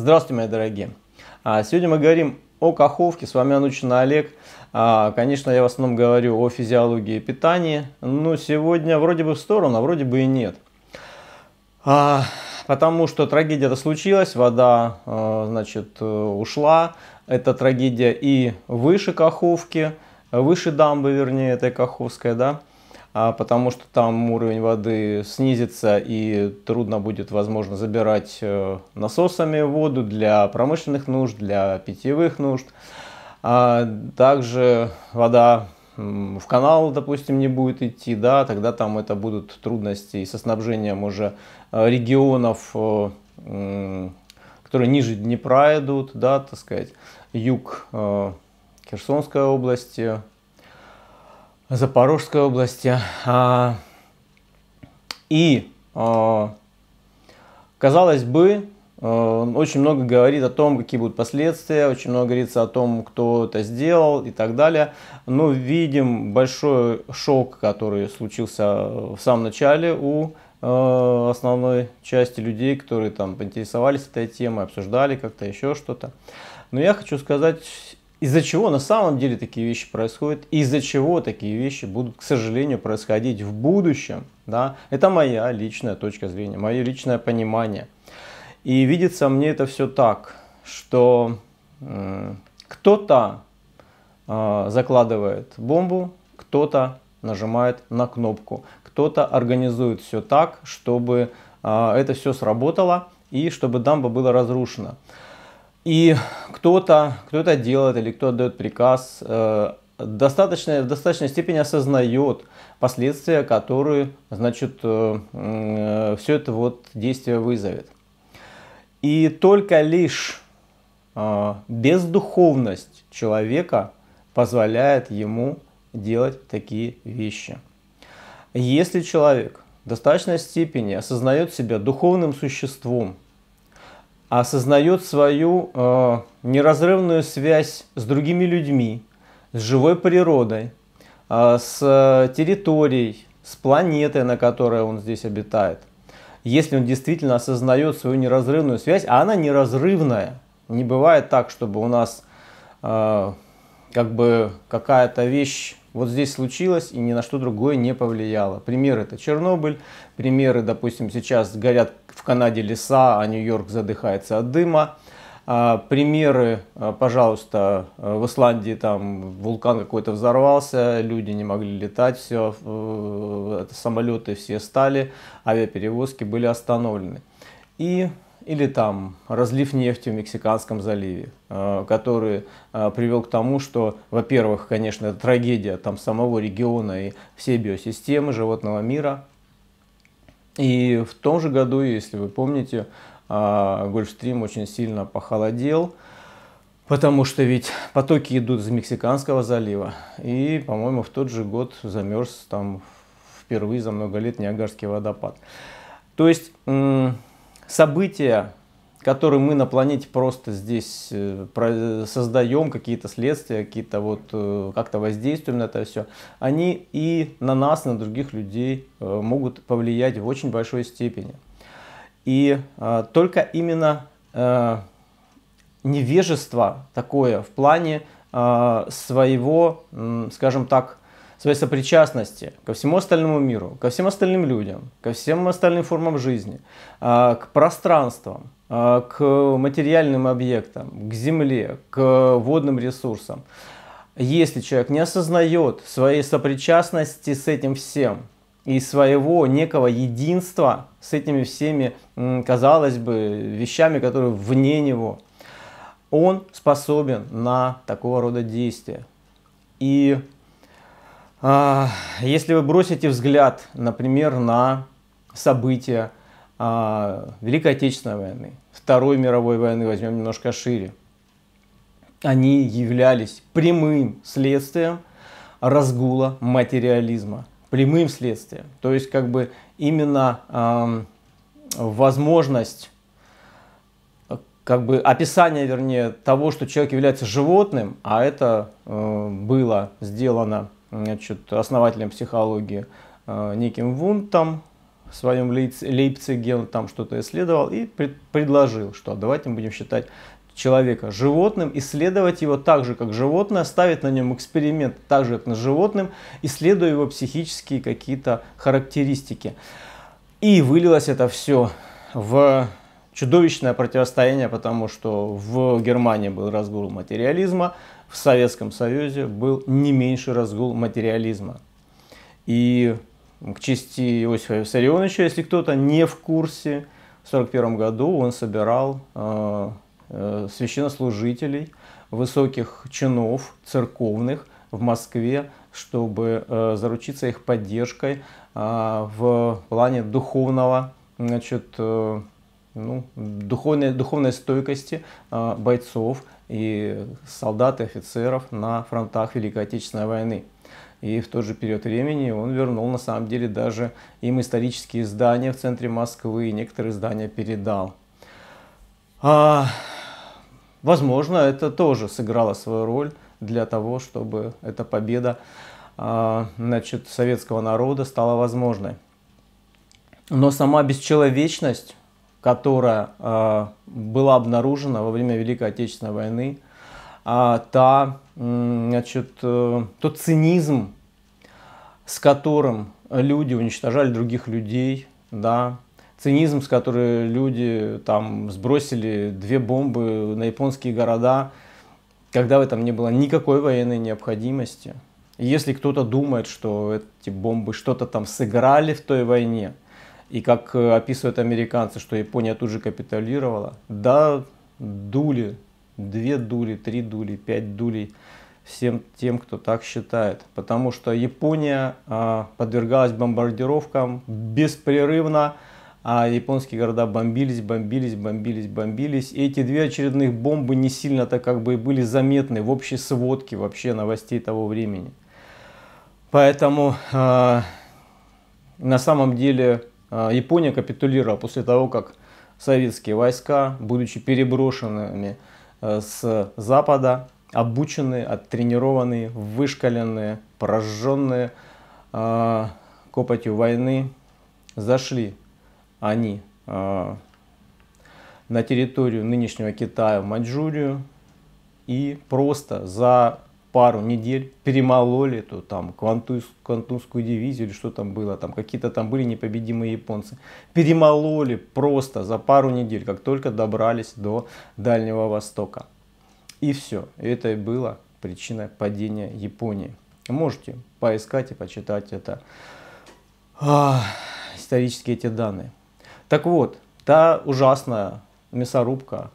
Здравствуйте, мои дорогие. А, сегодня мы говорим о каховке. С вами Анучин Олег. А, конечно, я в основном говорю о физиологии питания, но сегодня вроде бы в сторону, а вроде бы и нет. А, потому что трагедия-то случилась, вода, значит, э, ушла. Это трагедия и выше Каховки, выше дамбы, вернее, этой Каховской, да. А, потому что там уровень воды снизится и трудно будет, возможно, забирать э, насосами воду для промышленных нужд, для питьевых нужд. А, также вода в канал, допустим, не будет идти, да, тогда там это будут трудности и со снабжением уже э, регионов, э, которые ниже Днепра идут, да, так сказать, юг Херсонской области, Запорожской области. А, и, а, казалось бы, а, очень много говорит о том, какие будут последствия, очень много говорится о том, кто это сделал и так далее. Но видим большой шок, который случился в самом начале у основной части людей, которые там поинтересовались этой темой, обсуждали как-то еще что-то. Но я хочу сказать из-за чего на самом деле такие вещи происходят, из-за чего такие вещи будут, к сожалению, происходить в будущем. Да? Это моя личная точка зрения, мое личное понимание. И видится мне это все так, что э, кто-то э, закладывает бомбу, кто-то нажимает на кнопку, кто-то организует все так, чтобы э, это все сработало и чтобы дамба была разрушена. И кто-то кто, -то, делает или кто отдает приказ, э, достаточно, в достаточной степени осознает последствия, которые значит, э, э, все это вот действие вызовет. И только лишь э, бездуховность человека позволяет ему делать такие вещи. Если человек в достаточной степени осознает себя духовным существом, осознает свою э, неразрывную связь с другими людьми, с живой природой, э, с территорией, с планетой, на которой он здесь обитает. Если он действительно осознает свою неразрывную связь, а она неразрывная, не бывает так, чтобы у нас э, как бы какая-то вещь вот здесь случилось и ни на что другое не повлияло. Примеры это Чернобыль, примеры, допустим, сейчас горят Канаде леса, а Нью-Йорк задыхается от дыма. А, примеры, а, пожалуйста, а, в Исландии там вулкан какой-то взорвался, люди не могли летать, все, э, самолеты все стали, авиаперевозки были остановлены. И или там разлив нефти в Мексиканском заливе, который привел к тому, что, во-первых, конечно, трагедия там самого региона и всей биосистемы животного мира – и в том же году, если вы помните, а, Гольфстрим очень сильно похолодел, потому что ведь потоки идут из Мексиканского залива. И, по-моему, в тот же год замерз там впервые за много лет Ниагарский водопад. То есть события который мы на планете просто здесь э, создаем, какие-то следствия, какие-то вот э, как-то воздействуем на это все, они и на нас, на других людей э, могут повлиять в очень большой степени. И только именно невежество такое в плане своего, скажем так, своей сопричастности ко всему остальному миру, ко всем остальным людям, ко всем остальным формам жизни, к пространствам – Э, к материальным объектам, к земле, к водным ресурсам. Если человек не осознает своей сопричастности с этим всем и своего некого единства с этими всеми, казалось бы, вещами, которые вне него, он способен на такого рода действия. И а, если вы бросите взгляд, например, на события, а, Великой Отечественной войны, Второй мировой войны, возьмем немножко шире, они являлись прямым следствием разгула материализма. Прямым следствием. То есть как бы именно эм, возможность как бы описание, вернее, того, что человек является животным, а это э, было сделано значит, основателем психологии э, неким Вунтом, в своем Лейпциге, он там что-то исследовал и пред, предложил, что давайте мы будем считать человека животным, исследовать его так же, как животное, ставить на нем эксперимент так же, как на животным, исследуя его психические какие-то характеристики. И вылилось это все в чудовищное противостояние, потому что в Германии был разгул материализма, в Советском Союзе был не меньший разгул материализма. И к чести Иосифа Виссарионовича, если кто-то не в курсе, в 1941 году он собирал э, э, священнослужителей, высоких чинов церковных в Москве, чтобы э, заручиться их поддержкой а, в плане духовного, значит, ну, духовной, духовной стойкости бойцов и солдат и офицеров на фронтах Великой Отечественной войны. И в тот же период времени он вернул, на самом деле, даже им исторические здания в центре Москвы и некоторые здания передал. А, возможно, это тоже сыграло свою роль для того, чтобы эта победа а, значит, советского народа стала возможной. Но сама бесчеловечность, которая а, была обнаружена во время Великой Отечественной войны, а, та значит, э, тот цинизм, с которым люди уничтожали других людей, да, цинизм, с которым люди там сбросили две бомбы на японские города, когда в этом не было никакой военной необходимости. если кто-то думает, что эти бомбы что-то там сыграли в той войне, и как э, описывают американцы, что Япония тут же капитулировала, да, дули две дули, три дули, пять дулей всем тем, кто так считает. Потому что Япония э, подвергалась бомбардировкам беспрерывно, а японские города бомбились, бомбились, бомбились, бомбились. И эти две очередных бомбы не сильно-то как бы и были заметны в общей сводке вообще новостей того времени. Поэтому э, на самом деле э, Япония капитулировала после того, как советские войска, будучи переброшенными, э, Э, с Запада, обученные, оттренированные, вышкаленные, пораженные э, копотью войны, зашли они э, на территорию нынешнего Китая, в Маньчжурию, и просто за пару недель перемололи эту там Квантуз, Квантунскую дивизию или что там было, там какие-то там были непобедимые японцы. Перемололи просто за пару недель, как только добрались до Дальнего Востока. И все. Это и было причина падения Японии. Можете поискать и почитать это, а, исторические эти данные. Так вот, та ужасная мясорубка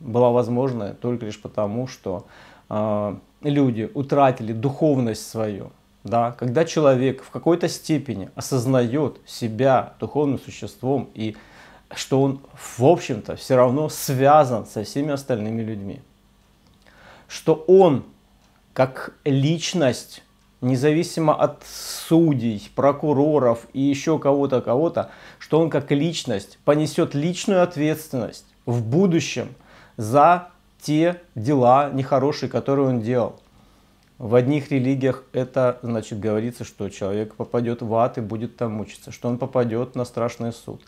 была возможна только лишь потому, что а, люди утратили духовность свою, да, когда человек в какой-то степени осознает себя духовным существом и что он, в общем-то, все равно связан со всеми остальными людьми, что он как личность, независимо от судей, прокуроров и еще кого-то, кого-то, что он как личность понесет личную ответственность в будущем за те дела нехорошие, которые он делал. В одних религиях это, значит, говорится, что человек попадет в ад и будет там мучиться, что он попадет на страшный суд.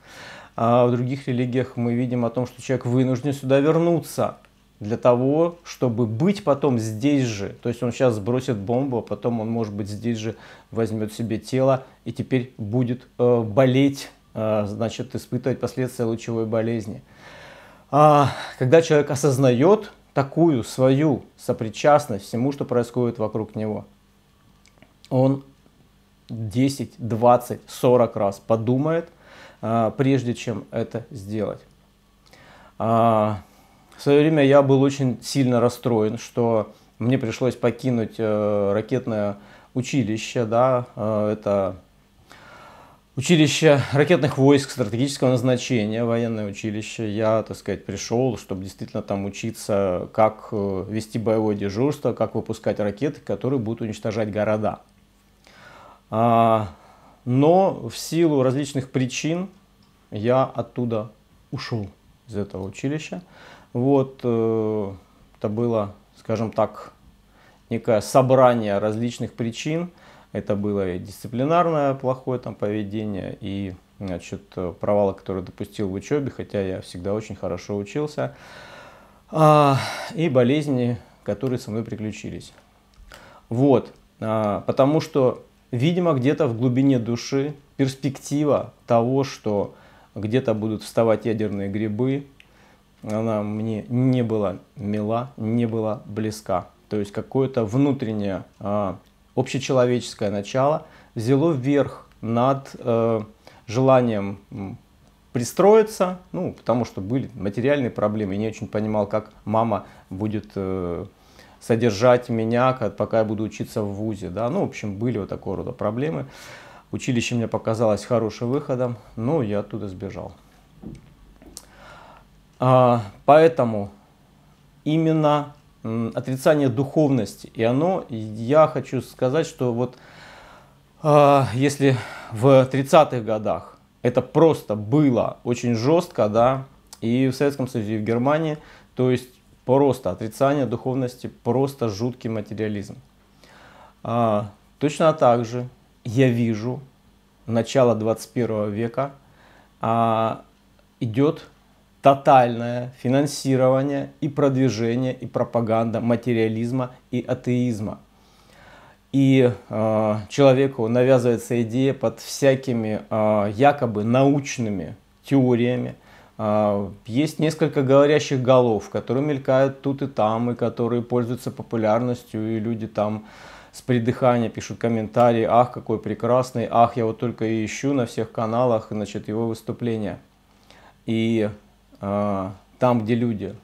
А в других религиях мы видим о том, что человек вынужден сюда вернуться для того, чтобы быть потом здесь же. То есть он сейчас сбросит бомбу, а потом он, может быть, здесь же возьмет себе тело и теперь будет э, болеть, э, значит, испытывать последствия лучевой болезни. А, когда человек осознает такую свою сопричастность всему, что происходит вокруг него, он 10, 20, 40 раз подумает, а, прежде чем это сделать. А, в свое время я был очень сильно расстроен, что мне пришлось покинуть э, ракетное училище, да, э, это Училище ракетных войск стратегического назначения, военное училище. Я, так сказать, пришел, чтобы действительно там учиться, как э, вести боевое дежурство, как выпускать ракеты, которые будут уничтожать города. А, но в силу различных причин я оттуда ушел из этого училища. Вот э, это было, скажем так, некое собрание различных причин – это было и дисциплинарное плохое там поведение, и значит, провалы, которые допустил в учебе, хотя я всегда очень хорошо учился, а, и болезни, которые со мной приключились. Вот, а, потому что, видимо, где-то в глубине души перспектива того, что где-то будут вставать ядерные грибы, она мне не была мила, не была близка. То есть какое-то внутреннее а, общечеловеческое начало взяло вверх над э, желанием пристроиться, ну, потому что были материальные проблемы, я не очень понимал, как мама будет э, содержать меня, пока я буду учиться в ВУЗе, да, ну, в общем, были вот такого рода проблемы. Училище мне показалось хорошим выходом, но я оттуда сбежал. А, поэтому именно отрицание духовности. И оно, я хочу сказать, что вот а, если в 30-х годах это просто было очень жестко, да, и в Советском Союзе, и в Германии, то есть просто отрицание духовности, просто жуткий материализм. А, точно так же я вижу, начало 21 века а, идет тотальное финансирование и продвижение и пропаганда материализма и атеизма. И э, человеку навязывается идея под всякими э, якобы научными теориями. Э, есть несколько говорящих голов, которые мелькают тут и там, и которые пользуются популярностью, и люди там с придыхания пишут комментарии, ах, какой прекрасный, ах, я вот только и ищу на всех каналах, значит, его выступления. И а, там, где люди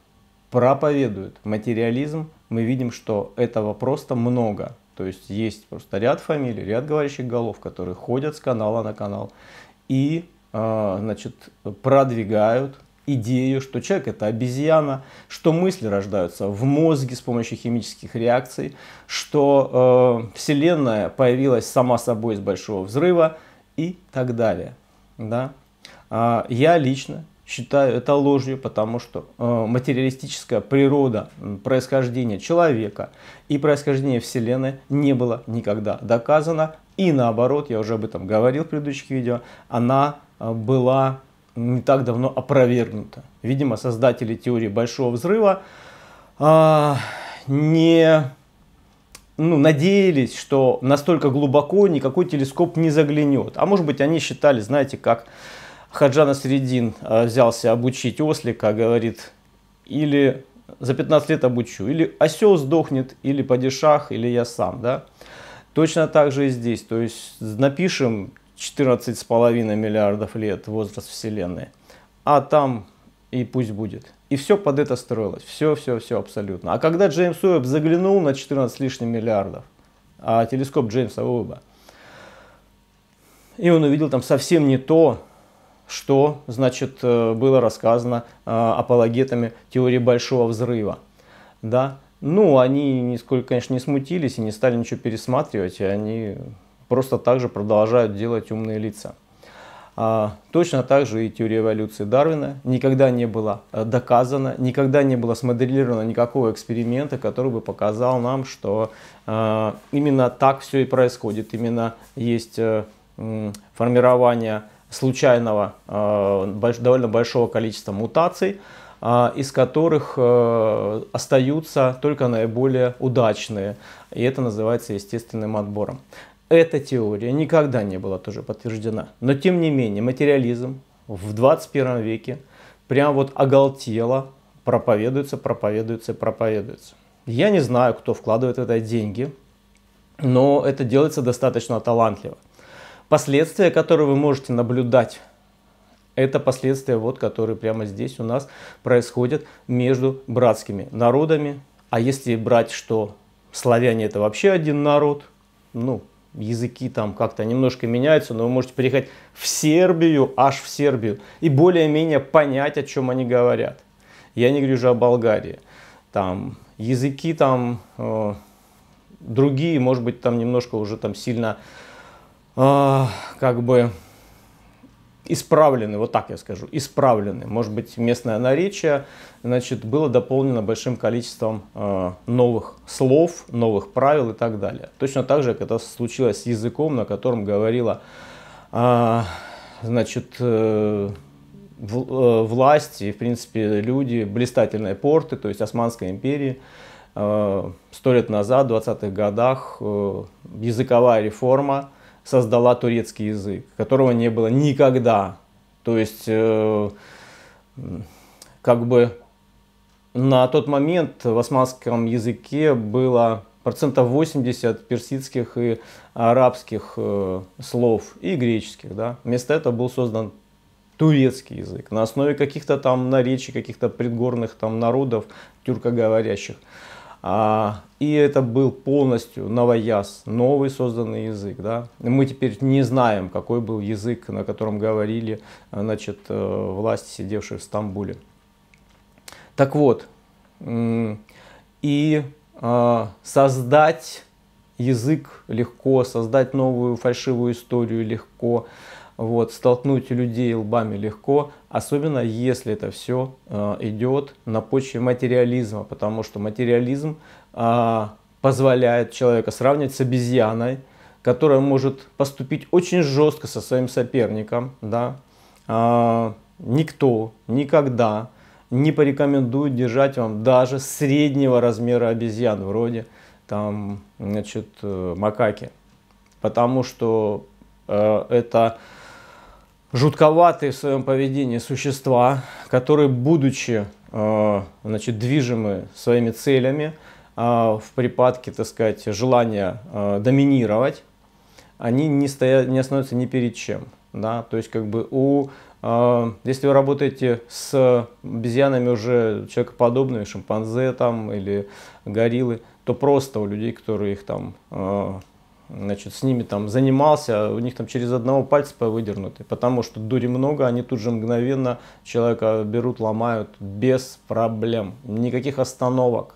проповедуют материализм, мы видим, что этого просто много. То есть есть просто ряд фамилий, ряд говорящих голов, которые ходят с канала на канал и а, значит, продвигают идею, что человек это обезьяна, что мысли рождаются в мозге с помощью химических реакций, что э, Вселенная появилась сама собой из большого взрыва и так далее. Да? А я лично считаю это ложью, потому что э, материалистическая природа происхождения человека и происхождения Вселенной не было никогда доказано. И наоборот, я уже об этом говорил в предыдущих видео, она э, была не так давно опровергнута. Видимо, создатели теории Большого Взрыва а, не ну, надеялись, что настолько глубоко никакой телескоп не заглянет. А может быть, они считали, знаете, как Хаджана Средин а, взялся обучить ослика, говорит, или за 15 лет обучу, или осел сдохнет, или падишах, или я сам, да. Точно так же и здесь, то есть напишем 14,5 миллиардов лет возраст Вселенной, а там и пусть будет. И все под это строилось, все, все, все абсолютно. А когда Джеймс Уэбб заглянул на 14 лишних миллиардов, а телескоп Джеймса Уэбба, и он увидел там совсем не то, что значит, э, было рассказано э, апологетами теории Большого Взрыва. Да? Ну, они нисколько, конечно, не смутились и не стали ничего пересматривать, и они просто так же продолжают делать умные лица. А, точно так же и теория эволюции Дарвина никогда не была э, доказана, никогда не было смоделировано никакого эксперимента, который бы показал нам, что а, именно так все и происходит. Именно есть а, формирование случайного э, довольно большого количества мутаций, э, из которых э, остаются только наиболее удачные. И это называется естественным отбором. Эта теория никогда не была тоже подтверждена. Но тем не менее материализм в 21 веке прям вот оголтело проповедуется, проповедуется, проповедуется. Я не знаю, кто вкладывает в это деньги, но это делается достаточно талантливо. Последствия, которые вы можете наблюдать, это последствия, вот, которые прямо здесь у нас происходят между братскими народами. А если брать, что славяне это вообще один народ, ну, языки там как-то немножко меняются, но вы можете переехать в Сербию, аж в Сербию, и более-менее понять, о чем они говорят. Я не говорю же о Болгарии. Там языки там э, другие, может быть, там немножко уже там сильно э, а, как бы исправлены, вот так я скажу, исправлены. Может быть, местное наречие значит, было дополнено большим количеством э, новых слов, новых правил и так далее. Точно так же, как это случилось с языком, на котором говорила а, э, значит, э, власти, в принципе, люди, блистательные порты, то есть Османской империи, сто лет назад, в 20-х годах, э, языковая реформа – создала турецкий язык, которого не было никогда. То есть, э, как бы на тот момент в османском языке было процентов 80 персидских и арабских э, слов и греческих. Да? Вместо этого был создан турецкий язык на основе каких-то там наречий, каких-то предгорных там народов тюркоговорящих. говорящих а, и это был полностью новояз, новый созданный язык. Да? Мы теперь не знаем, какой был язык, на котором говорили э, значит, э, власти, сидевшие в Стамбуле. Так вот, и э, создать язык легко, создать новую фальшивую историю легко. Вот, столкнуть людей лбами легко, особенно если это все э, идет на почве материализма, потому что материализм э, позволяет человека сравнивать с обезьяной, которая может поступить очень жестко со своим соперником. Да? Э, никто никогда не порекомендует держать вам даже среднего размера обезьян, вроде там, значит, э, макаки. Потому что э, это жутковатые в своем поведении существа, которые, будучи э, значит, движимы своими целями, э, в припадке, так сказать, желания э, доминировать, они не, стоят, не остановятся ни перед чем. Да? То есть, как бы у если вы работаете с обезьянами уже человекоподобными, шимпанзе там или гориллы, то просто у людей, которые их там значит, с ними там занимался, у них там через одного пальца выдернуты, потому что дури много, они тут же мгновенно человека берут, ломают без проблем, никаких остановок.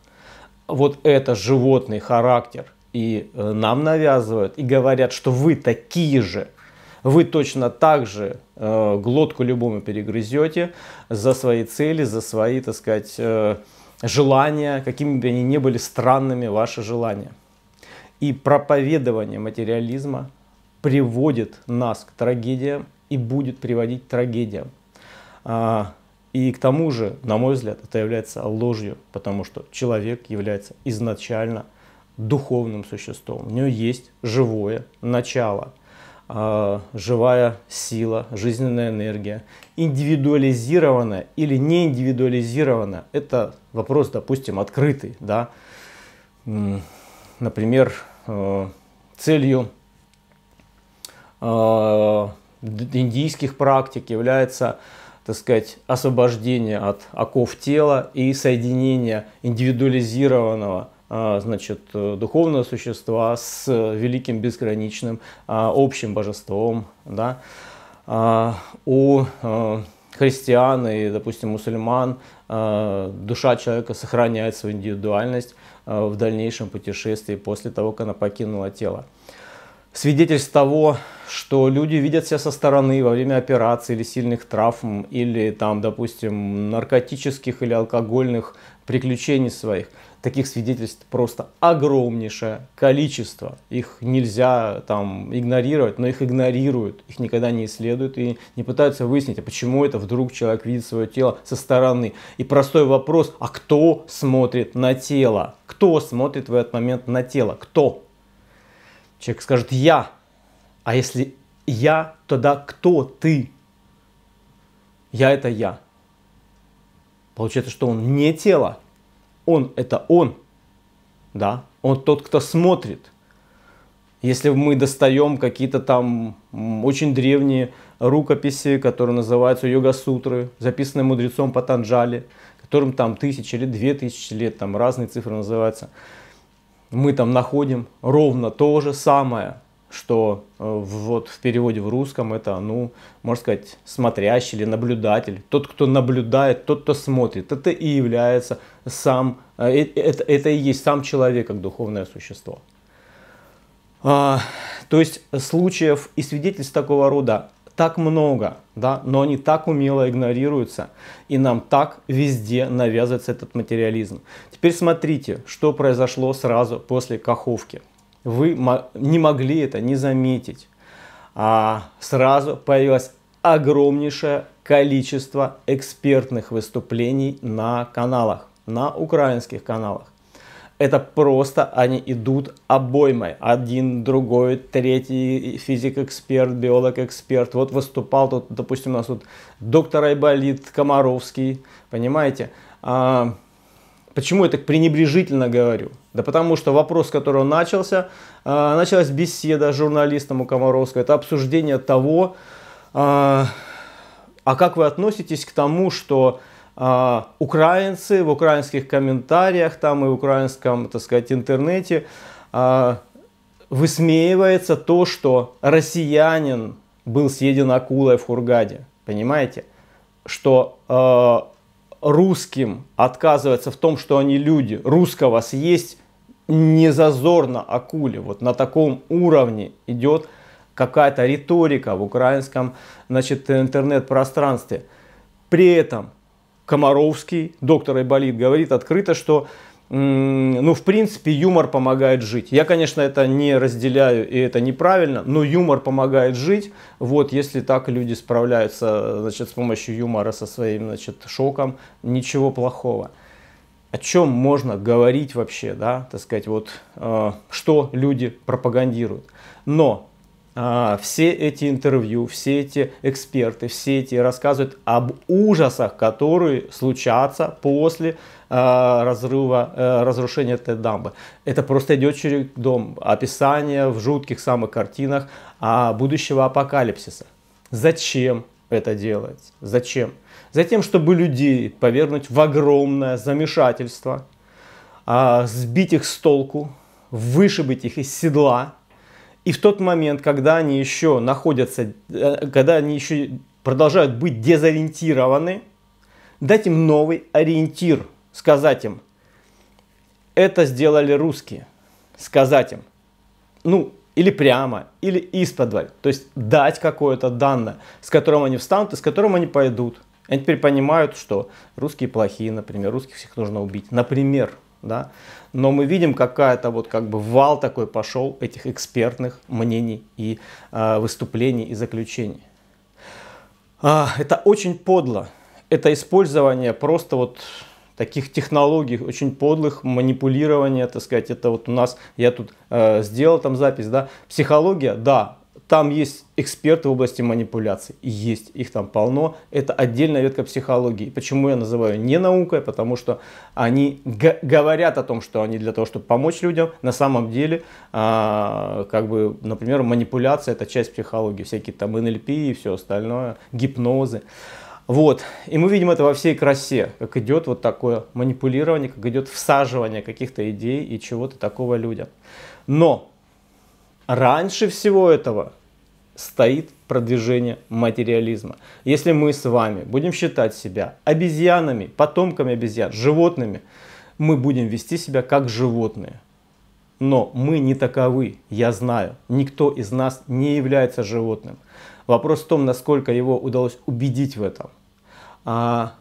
Вот это животный характер. И э, нам навязывают, и говорят, что вы такие же, вы точно так же э, глотку любому перегрызете за свои цели, за свои, так сказать, э, желания, какими бы они ни были странными, ваши желания. И проповедование материализма приводит нас к трагедиям и будет приводить к трагедиям. А, и к тому же, на мой взгляд, это является ложью, потому что человек является изначально духовным существом. У него есть живое начало, а, живая сила, жизненная энергия. Индивидуализированная или не индивидуализированная – это вопрос, допустим, открытый. Да? например, э, целью э, индийских практик является так сказать, освобождение от оков тела и соединение индивидуализированного э, значит, духовного существа с великим бесграничным общим божеством. Да? У христиан и, допустим, мусульман, э, душа человека сохраняет свою индивидуальность э, в дальнейшем путешествии после того, как она покинула тело. Свидетельств того, что люди видят себя со стороны во время операции или сильных травм, или там, допустим, наркотических или алкогольных приключений своих. Таких свидетельств просто огромнейшее количество. Их нельзя там игнорировать, но их игнорируют, их никогда не исследуют и не пытаются выяснить, а почему это вдруг человек видит свое тело со стороны. И простой вопрос, а кто смотрит на тело? Кто смотрит в этот момент на тело? Кто? Человек скажет «я». А если «я», тогда кто ты? «Я» — это «я». Получается, что он не тело. Он – это он. Да? Он тот, кто смотрит. Если мы достаем какие-то там очень древние рукописи, которые называются йога-сутры, записанные мудрецом по Патанджали, которым там тысячи или две тысячи лет, там разные цифры называются, мы там находим ровно то же самое – что э, вот в переводе в русском это, ну, можно сказать, смотрящий или наблюдатель. Тот, кто наблюдает, тот, кто смотрит. Это и является сам, э, э, это, это и есть сам человек, как духовное существо. А, то есть случаев и свидетельств такого рода так много, да, но они так умело игнорируются, и нам так везде навязывается этот материализм. Теперь смотрите, что произошло сразу после Каховки вы не могли это не заметить. А сразу появилось огромнейшее количество экспертных выступлений на каналах, на украинских каналах. Это просто они идут обоймой. Один, другой, третий физик-эксперт, биолог-эксперт. Вот выступал тут, допустим, у нас тут доктор Айболит Комаровский. Понимаете? А, почему я так пренебрежительно говорю? Да потому что вопрос, с которого начался, э, началась беседа с журналистом у Комаровского, это обсуждение того, э, а как вы относитесь к тому, что э, украинцы в украинских комментариях там и в украинском, так сказать, интернете высмеивается то, что россиянин был съеден акулой в Хургаде, понимаете? Что русским отказывается в том, что они люди, русского съесть не зазорно акуле. Вот на таком уровне идет какая-то риторика в украинском значит, интернет-пространстве. При этом Комаровский, доктор Айболит, говорит открыто, что ну, в принципе, юмор помогает жить. Я, конечно, это не разделяю, и это неправильно, но юмор помогает жить. Вот, если так люди справляются, значит, с помощью юмора со своим, значит, шоком, ничего плохого о чем можно говорить вообще, да, так сказать, вот э, что люди пропагандируют. Но э, все эти интервью, все эти эксперты, все эти рассказывают об ужасах, которые случатся после э, разрыва, э, разрушения этой дамбы. Это просто идет через дом описание в жутких самых картинах а, будущего апокалипсиса. Зачем это делается? Зачем? Затем, чтобы людей повернуть в огромное замешательство, а, сбить их с толку, вышибить их из седла. И в тот момент, когда они еще находятся, э, когда они еще продолжают быть дезориентированы, дать им новый ориентир, сказать им, это сделали русские, сказать им, ну, или прямо, или из подваль. То есть дать какое-то данное, с которым они встанут и с которым они пойдут. Они теперь понимают, что русские плохие, например, русских всех нужно убить, например, да. Но мы видим, какая-то вот как бы вал такой пошел этих экспертных мнений и э, выступлений и заключений. А, это очень подло. Это использование просто вот таких технологий, очень подлых, манипулирования, так сказать, это вот у нас, я тут э, сделал там запись, да, психология, да, там есть эксперты в области манипуляций. Есть, их там полно. Это отдельная ветка психологии. Почему я называю не наукой? Потому что они говорят о том, что они для того, чтобы помочь людям, на самом деле, а, как бы, например, манипуляция это часть психологии. Всякие там НЛП и все остальное, гипнозы. Вот. И мы видим это во всей красе, как идет вот такое манипулирование, как идет всаживание каких-то идей и чего-то такого людям. Но Раньше всего этого стоит продвижение материализма. Если мы с вами будем считать себя обезьянами, потомками обезьян, животными, мы будем вести себя как животные. Но мы не таковы, я знаю. Никто из нас не является животным. Вопрос в том, насколько его удалось убедить в этом. А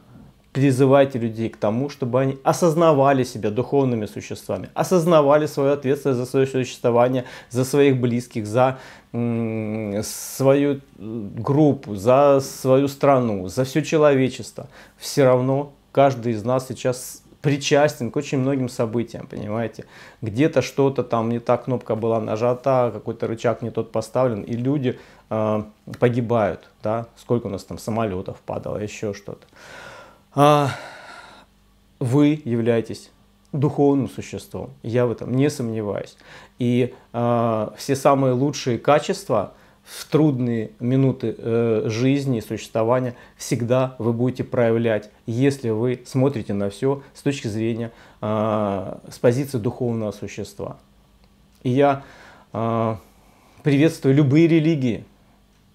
призывать людей к тому, чтобы они осознавали себя духовными существами, осознавали свою ответственность за свое существование, за своих близких, за свою э, группу, за свою страну, за все человечество. Все равно каждый из нас сейчас причастен к очень многим событиям, понимаете. Где-то что-то там не та кнопка была нажата, какой-то рычаг не тот поставлен, и люди э, погибают, да. Сколько у нас там самолетов падало, еще что-то. А, вы являетесь духовным существом, я в этом не сомневаюсь. И э, все самые лучшие качества в трудные минуты э, жизни и существования всегда вы будете проявлять, если вы смотрите на все с точки зрения, э, с позиции духовного существа. И я э, приветствую любые религии,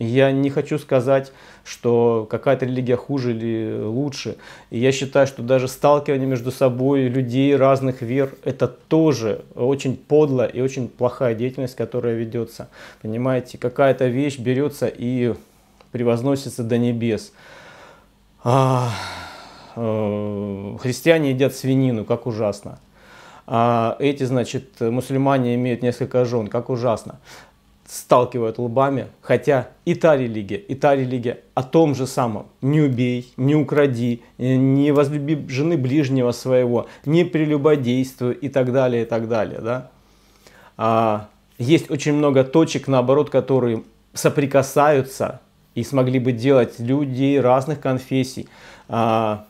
я не хочу сказать, что какая-то религия хуже или лучше. я считаю, что даже сталкивание между собой людей разных вер – это тоже очень подло и очень плохая деятельность, которая ведется. Понимаете, какая-то вещь берется и превозносится до небес. А, э, христиане едят свинину, как ужасно а эти, значит, мусульмане имеют несколько жен, как ужасно сталкивают лбами, хотя и та религия, и та религия о том же самом. Не убей, не укради, э, не возлюби жены ближнего своего, не прелюбодействуй и так далее, и так далее. Да? А, есть очень много точек, наоборот, которые соприкасаются и смогли бы делать людей разных конфессий а,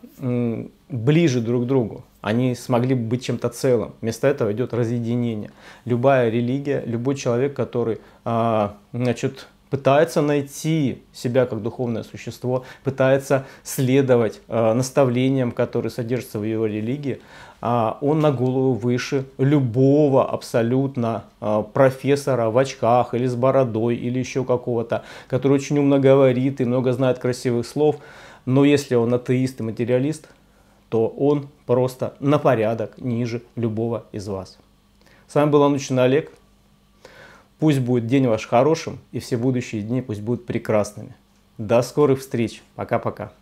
ближе друг к другу они смогли быть чем-то целым. Вместо этого идет разъединение. Любая религия, любой человек, который а, значит, пытается найти себя как духовное существо, пытается следовать а, наставлениям, которые содержатся в его религии, а, он на голову выше любого абсолютно профессора в очках или с бородой или еще какого-то, который очень умно говорит и много знает красивых слов. Но если он атеист и материалист, то он просто на порядок ниже любого из вас. С вами был Анучин Олег. Пусть будет день ваш хорошим, и все будущие дни пусть будут прекрасными. До скорых встреч. Пока-пока.